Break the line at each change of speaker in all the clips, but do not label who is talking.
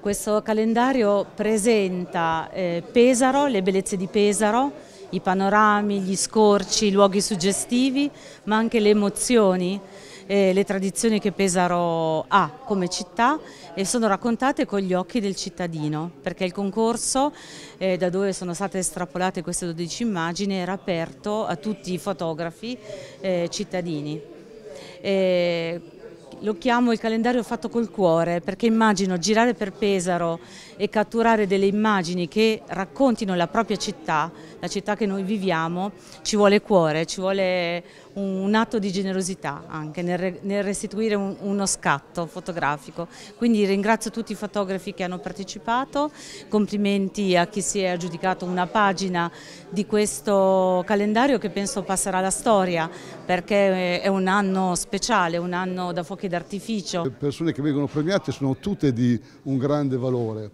Questo calendario presenta eh, Pesaro, le bellezze di Pesaro, i panorami, gli scorci, i luoghi suggestivi, ma anche le emozioni, eh, le tradizioni che Pesaro ha come città e sono raccontate con gli occhi del cittadino, perché il concorso eh, da dove sono state estrapolate queste 12 immagini era aperto a tutti i fotografi eh, cittadini. Eh, lo chiamo il calendario fatto col cuore perché immagino girare per Pesaro e catturare delle immagini che raccontino la propria città, la città che noi viviamo, ci vuole cuore, ci vuole un, atto di generosità anche nel, restituire uno scatto fotografico. Quindi ringrazio tutti i fotografi che hanno partecipato, complimenti a chi si è aggiudicato una pagina di questo calendario che penso passerà alla storia perché è un anno speciale, un anno da fuochi fuochi d'artificio. Le
persone che vengono premiate sono tutte di un grande valore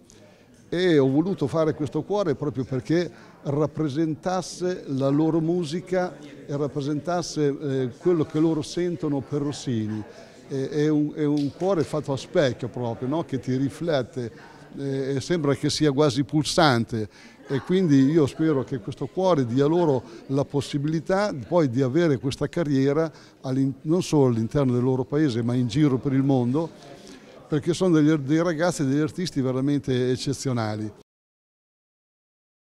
e ho voluto fare questo cuore proprio perché rappresentasse la loro musica e rappresentasse eh, quello che loro sentono per Rossini. È un, è un cuore fatto a specchio proprio, no? che ti riflette eh, sembra che sia quasi pulsante e quindi io spero che questo cuore dia loro la possibilità poi di avere questa carriera non solo all'interno del loro paese ma in giro per il mondo perché sono degli, dei ragazzi e degli artisti veramente eccezionali.